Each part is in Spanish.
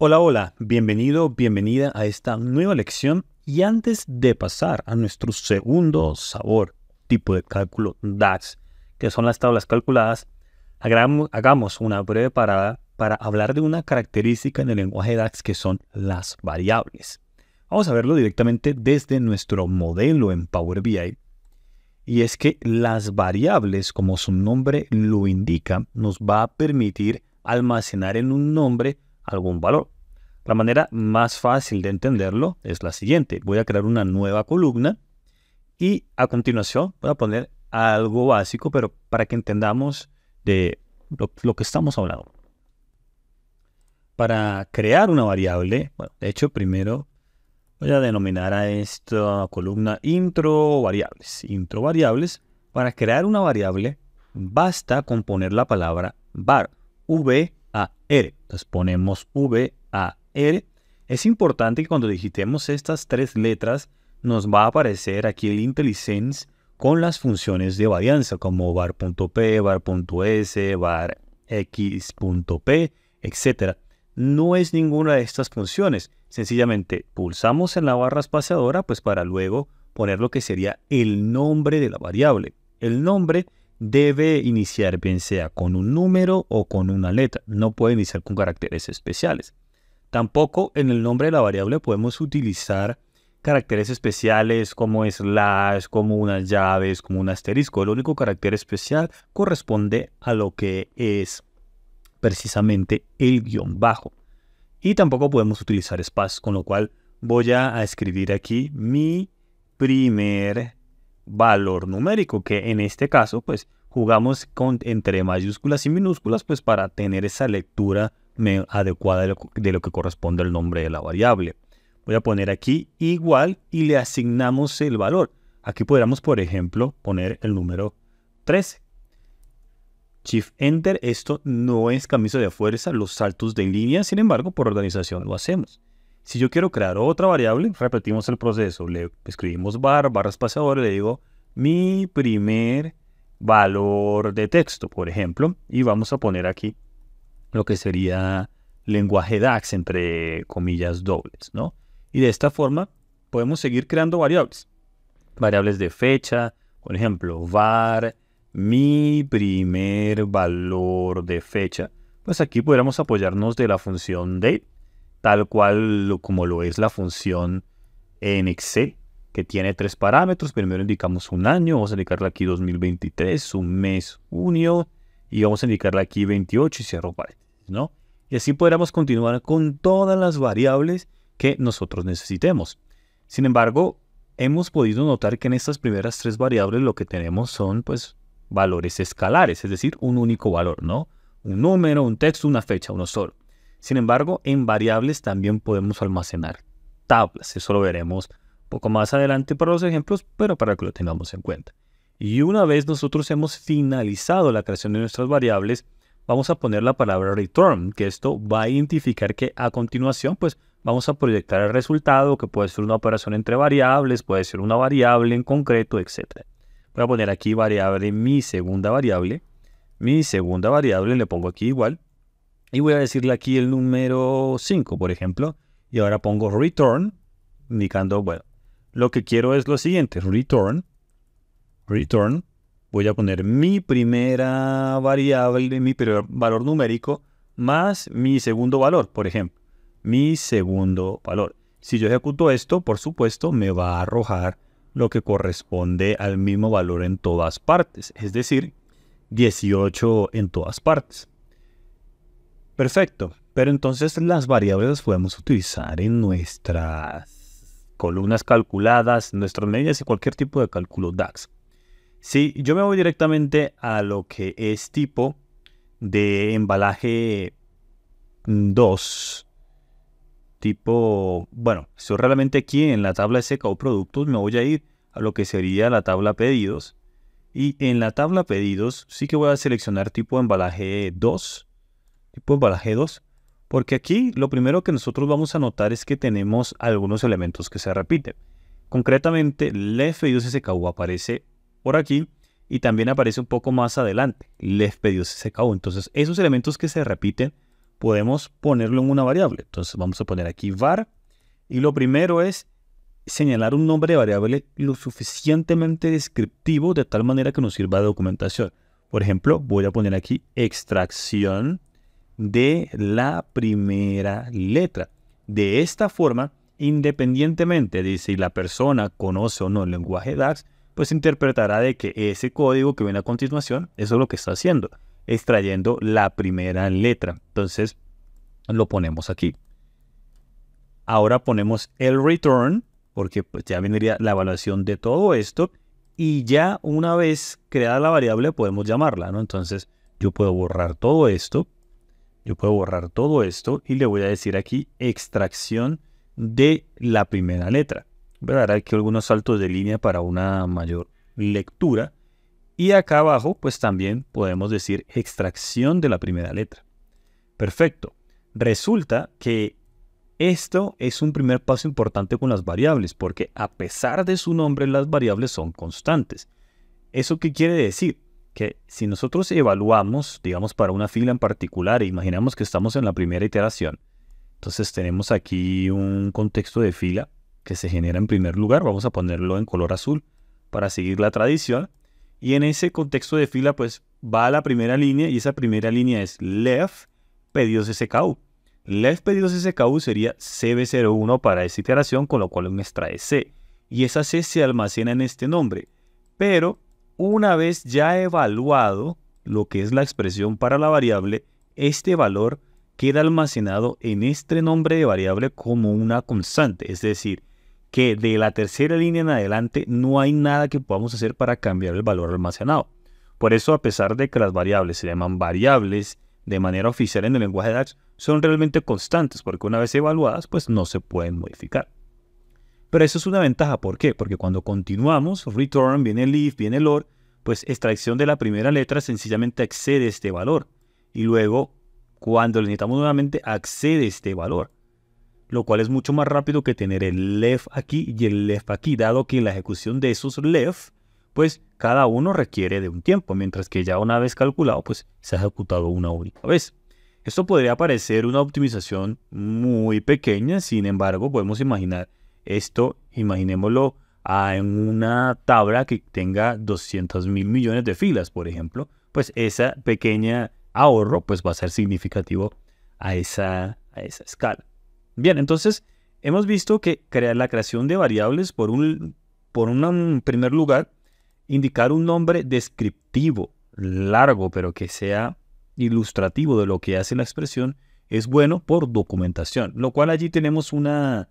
Hola, hola, bienvenido, bienvenida a esta nueva lección y antes de pasar a nuestro segundo sabor, tipo de cálculo DAX, que son las tablas calculadas, hagamos una breve parada para hablar de una característica en el lenguaje DAX que son las variables. Vamos a verlo directamente desde nuestro modelo en Power BI. Y es que las variables, como su nombre lo indica, nos va a permitir almacenar en un nombre algún valor. La manera más fácil de entenderlo es la siguiente. Voy a crear una nueva columna y a continuación voy a poner algo básico, pero para que entendamos de lo, que estamos hablando. Para crear una variable, bueno, de hecho primero voy a denominar a esta columna intro variables. Intro variables. Para crear una variable basta con poner la palabra var, v a R. Entonces ponemos V Es importante que cuando digitemos estas tres letras nos va a aparecer aquí el IntelliSense con las funciones de varianza como var.p, var.s, varx.p, etc. No es ninguna de estas funciones. Sencillamente pulsamos en la barra espaciadora pues para luego poner lo que sería el nombre de la variable. El nombre debe iniciar bien sea con un número o con una letra. No puede iniciar con caracteres especiales. Tampoco en el nombre de la variable podemos utilizar caracteres especiales como slash, como unas llaves, como un asterisco. El único carácter especial corresponde a lo que es precisamente el guión bajo. Y tampoco podemos utilizar espacios, con lo cual voy a escribir aquí mi primer valor numérico, que en este caso, pues jugamos con, entre mayúsculas y minúsculas, pues para tener esa lectura adecuada de lo, que corresponde al nombre de la variable. Voy a poner aquí igual y le asignamos el valor. Aquí podríamos, por ejemplo, poner el número 13. Shift Enter, esto no es camisa de fuerza, los saltos de línea, sin embargo, por organización lo hacemos. Si yo quiero crear otra variable, repetimos el proceso. Le escribimos bar, barra espaciador, le digo mi primer valor de texto, por ejemplo, y vamos a poner aquí lo que sería lenguaje DAX entre comillas dobles, Y de esta forma podemos seguir creando variables. Variables de fecha, por ejemplo, var mi primer valor de fecha. Pues aquí podríamos apoyarnos de la función date tal cual como lo es la función en que tiene tres parámetros. Primero indicamos un año, vamos a indicarle aquí 2023, un mes, junio, y vamos a indicarle aquí 28 y cierro paréntesis, ¿no? Y así podremos continuar con todas las variables que nosotros necesitemos. Sin embargo, hemos podido notar que en estas primeras tres variables lo que tenemos son pues valores escalares, es decir, un único valor, ¿no? Un número, un texto, una fecha, uno solo. Sin embargo, en variables también podemos almacenar tablas. Eso lo veremos un poco más adelante para los ejemplos, pero para que lo tengamos en cuenta. Y una vez nosotros hemos finalizado la creación de nuestras variables, vamos a poner la palabra return, que esto va a identificar que a continuación pues vamos a proyectar el resultado, que puede ser una operación entre variables, puede ser una variable en concreto, etc. Voy a poner aquí variable, mi segunda variable. Mi segunda variable, le pongo aquí igual, y voy a decirle aquí el número 5, por ejemplo. Y ahora pongo return, indicando, bueno, lo que quiero es lo siguiente, return, return, voy a poner mi primera variable, mi primer valor numérico, más mi segundo valor, por ejemplo, mi segundo valor. Si yo ejecuto esto, por supuesto, me va a arrojar lo que corresponde al mismo valor en todas partes, es decir, 18 en todas partes. Perfecto, pero entonces las variables las podemos utilizar en nuestras columnas calculadas, nuestras medidas y cualquier tipo de cálculo DAX. Si yo me voy directamente a lo que es tipo de embalaje 2, mm, tipo, bueno, yo realmente aquí en la tabla de o productos, me voy a ir a lo que sería la tabla pedidos. Y en la tabla pedidos sí que voy a seleccionar tipo de embalaje 2 G2, porque aquí lo primero que nosotros vamos a notar es que tenemos algunos elementos que se repiten. Concretamente, Lef SKU aparece por aquí y también aparece un poco más adelante, Lef SKU. Entonces, esos elementos que se repiten podemos ponerlo en una variable. Entonces, vamos a poner aquí var y lo primero es señalar un nombre de variable lo suficientemente descriptivo de tal manera que nos sirva de documentación. Por ejemplo, voy a poner aquí extracción de la primera letra. De esta forma, independientemente de si la persona conoce o no el lenguaje DAX, pues interpretará de que ese código que viene a continuación, eso es lo que está haciendo, extrayendo la primera letra. Entonces, lo ponemos aquí. Ahora ponemos el return, porque pues, ya vendría la evaluación de todo esto, y ya una vez creada la variable podemos llamarla, ¿no? Entonces, yo puedo borrar todo esto, yo puedo borrar todo esto y le voy a decir aquí extracción de la primera letra. Voy a dar aquí algunos saltos de línea para una mayor lectura. Y acá abajo, pues también podemos decir extracción de la primera letra. Perfecto. Resulta que esto es un primer paso importante con las variables, porque a pesar de su nombre, las variables son constantes. ¿Eso qué quiere decir? que si nosotros evaluamos, digamos, para una fila en particular, e imaginamos que estamos en la primera iteración, entonces tenemos aquí un contexto de fila que se genera en primer lugar, vamos a ponerlo en color azul para seguir la tradición, y en ese contexto de fila pues va a la primera línea y esa primera línea es left pedidos SKU. Left pedidos SKU sería CB01 para esa iteración, con lo cual nos extrae C, y esa C se almacena en este nombre, pero una vez ya evaluado lo que es la expresión para la variable, este valor queda almacenado en este nombre de variable como una constante, es decir, que de la tercera línea en adelante no hay nada que podamos hacer para cambiar el valor almacenado. Por eso, a pesar de que las variables se llaman variables de manera oficial en el lenguaje DAX, son realmente constantes, porque una vez evaluadas, pues no se pueden modificar. Pero eso es una ventaja, ¿por qué? Porque cuando continuamos, return, viene if, viene or, pues extracción de la primera letra sencillamente accede este valor. Y luego, cuando lo necesitamos nuevamente, accede este valor. Lo cual es mucho más rápido que tener el left aquí y el left aquí, dado que en la ejecución de esos left, pues cada uno requiere de un tiempo, mientras que ya una vez calculado, pues se ha ejecutado una única vez. Esto podría parecer una optimización muy pequeña, sin embargo, podemos imaginar esto, imaginémoslo, en una tabla que tenga 200 mil millones de filas, por ejemplo, pues esa pequeña ahorro pues va a ser significativo a esa, a esa escala. Bien, entonces hemos visto que crear la creación de variables por un, por un primer lugar, indicar un nombre descriptivo, largo, pero que sea ilustrativo de lo que hace la expresión, es bueno por documentación, lo cual allí tenemos una,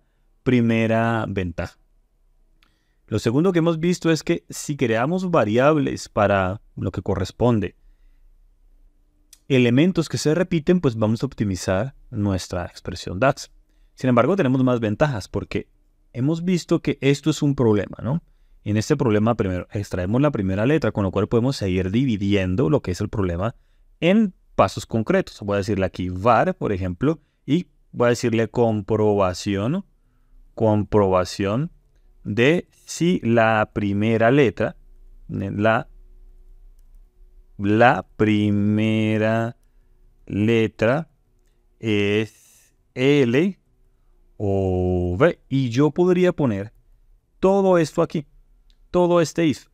primera ventaja. Lo segundo que hemos visto es que si creamos variables para lo que corresponde, elementos que se repiten, pues vamos a optimizar nuestra expresión DAX. Sin embargo, tenemos más ventajas porque hemos visto que esto es un problema, ¿no? En este problema primero extraemos la primera letra, con lo cual podemos seguir dividiendo lo que es el problema en pasos concretos. Voy a decirle aquí var, por ejemplo, y voy a decirle comprobación comprobación de si la primera letra, la, la primera letra es L o V. Y yo podría poner todo esto aquí, todo este if.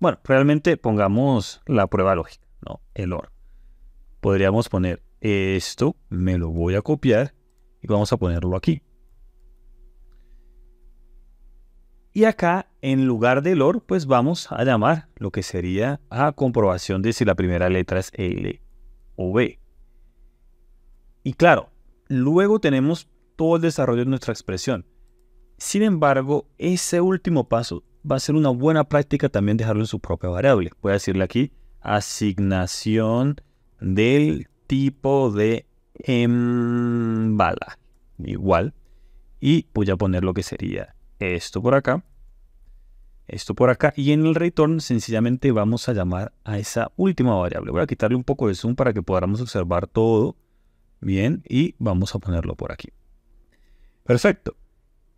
Bueno, realmente pongamos la prueba lógica, ¿no? El OR. Podríamos poner esto, me lo voy a copiar y vamos a ponerlo aquí. Y acá, en lugar de or, pues vamos a llamar lo que sería a comprobación de si la primera letra es L o B. Y claro, luego tenemos todo el desarrollo de nuestra expresión. Sin embargo, ese último paso va a ser una buena práctica también dejarlo en su propia variable. Voy a decirle aquí asignación del tipo de embala. Igual. Y voy a poner lo que sería esto por acá esto por acá. Y en el return sencillamente vamos a llamar a esa última variable. Voy a quitarle un poco de zoom para que podamos observar todo bien y vamos a ponerlo por aquí. Perfecto.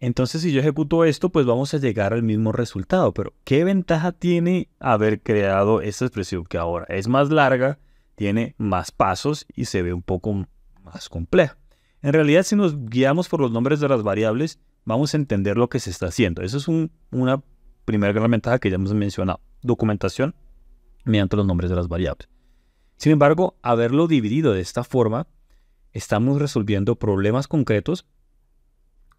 Entonces si yo ejecuto esto, pues vamos a llegar al mismo resultado. Pero ¿qué ventaja tiene haber creado esta expresión que ahora es más larga, tiene más pasos y se ve un poco más compleja? En realidad, si nos guiamos por los nombres de las variables, vamos a entender lo que se está haciendo. Eso es un, una Primera gran ventaja que ya hemos mencionado, documentación mediante los nombres de las variables. Sin embargo, haberlo dividido de esta forma, estamos resolviendo problemas concretos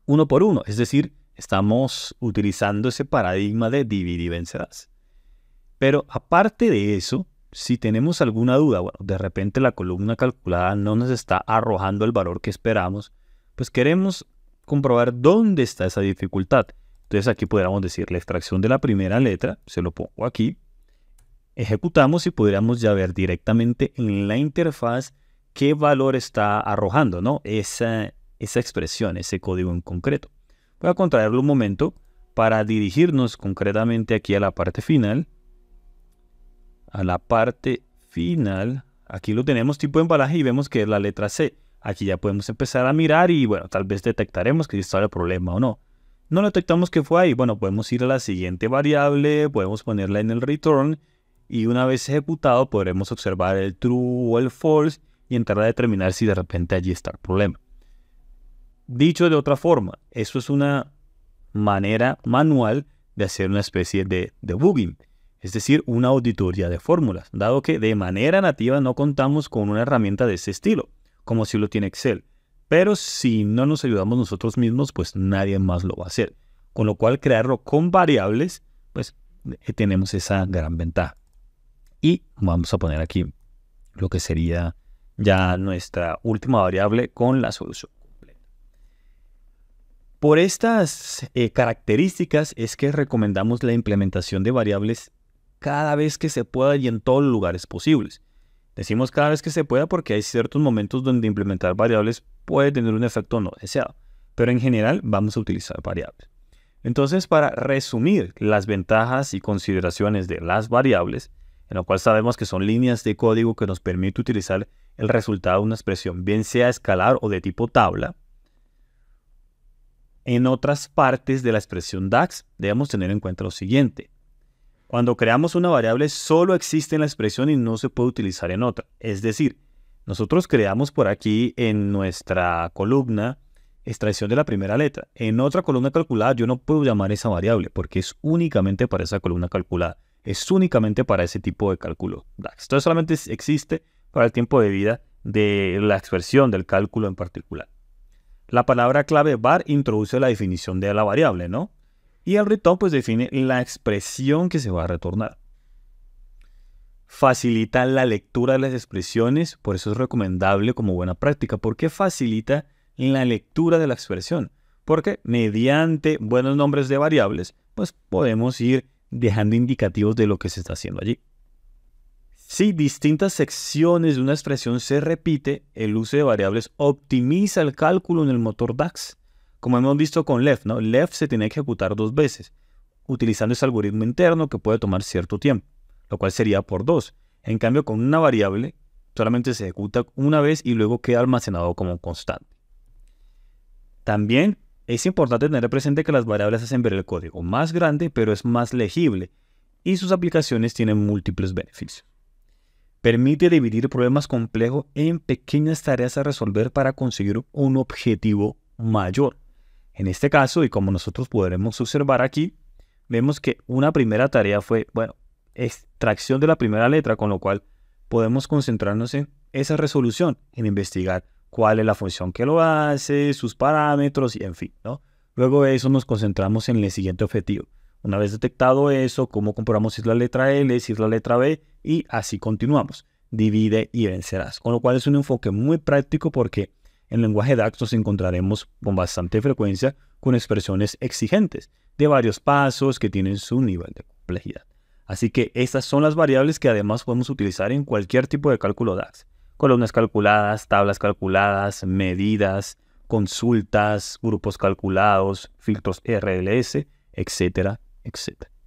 uno por uno, es decir, estamos utilizando ese paradigma de dividir y vencerás. Pero aparte de eso, si tenemos alguna duda, de repente la columna calculada no nos está arrojando el valor que esperamos, pues queremos comprobar dónde está esa dificultad. Entonces aquí podríamos decir la extracción de la primera letra, se lo pongo aquí, ejecutamos y podríamos ya ver directamente en la interfaz qué valor está arrojando, ¿no? Esa, expresión, ese código en concreto. Voy a contraerlo un momento para dirigirnos concretamente aquí a la parte final. A la parte final, aquí lo tenemos tipo de embalaje y vemos que es la letra C. Aquí ya podemos empezar a mirar y bueno, tal vez detectaremos que está el problema o no. No detectamos que fue ahí. Bueno, podemos ir a la siguiente variable, podemos ponerla en el return y una vez ejecutado podremos observar el true o el false y entrar a determinar si de repente allí está el problema. Dicho de otra forma, eso es una manera manual de hacer una especie de debugging, es decir, una auditoría de fórmulas, dado que de manera nativa no contamos con una herramienta de ese estilo, como si lo tiene Excel. Pero si no nos ayudamos nosotros mismos, pues nadie más lo va a hacer. Con lo cual, crearlo con variables, pues eh, tenemos esa gran ventaja. Y vamos a poner aquí lo que sería ya nuestra última variable con la solución completa. Por estas eh, características es que recomendamos la implementación de variables cada vez que se pueda y en todos los lugares posibles. Decimos cada vez que se pueda porque hay ciertos momentos donde implementar variables puede tener un efecto no deseado, pero en general vamos a utilizar variables. Entonces, para resumir las ventajas y consideraciones de las variables, en lo cual sabemos que son líneas de código que nos permite utilizar el resultado de una expresión, bien sea escalar o de tipo tabla, en otras partes de la expresión DAX debemos tener en cuenta lo siguiente. Cuando creamos una variable solo existe en la expresión y no se puede utilizar en otra. Es decir, nosotros creamos por aquí en nuestra columna extracción de la primera letra. En otra columna calculada yo no puedo llamar esa variable porque es únicamente para esa columna calculada. Es únicamente para ese tipo de cálculo Esto solamente existe para el tiempo de vida de la expresión del cálculo en particular. La palabra clave var introduce la definición de la variable, ¿no? Y el return pues define la expresión que se va a retornar. Facilita la lectura de las expresiones, por eso es recomendable como buena práctica, porque facilita la lectura de la expresión, porque mediante buenos nombres de variables, pues podemos ir dejando indicativos de lo que se está haciendo allí. Si distintas secciones de una expresión se repite, el uso de variables optimiza el cálculo en el motor DAX como hemos visto con left, ¿no? Left se tiene que ejecutar dos veces, utilizando ese algoritmo interno que puede tomar cierto tiempo, lo cual sería por dos. En cambio, con una variable solamente se ejecuta una vez y luego queda almacenado como constante. También es importante tener presente que las variables hacen ver el código más grande, pero es más legible, y sus aplicaciones tienen múltiples beneficios. Permite dividir problemas complejos en pequeñas tareas a resolver para conseguir un objetivo mayor. En este caso, y como nosotros podremos observar aquí, vemos que una primera tarea fue, bueno, extracción de la primera letra, con lo cual podemos concentrarnos en esa resolución, en investigar cuál es la función que lo hace, sus parámetros y en fin, ¿no? Luego de eso nos concentramos en el siguiente objetivo. Una vez detectado eso, cómo comprobamos si es la letra L, si es la letra B y así continuamos. Divide y vencerás. Con lo cual es un enfoque muy práctico porque en lenguaje DAX nos encontraremos con bastante frecuencia con expresiones exigentes, de varios pasos que tienen su nivel de complejidad. Así que estas son las variables que además podemos utilizar en cualquier tipo de cálculo DAX. Columnas calculadas, tablas calculadas, medidas, consultas, grupos calculados, filtros RLS, etcétera, etcétera.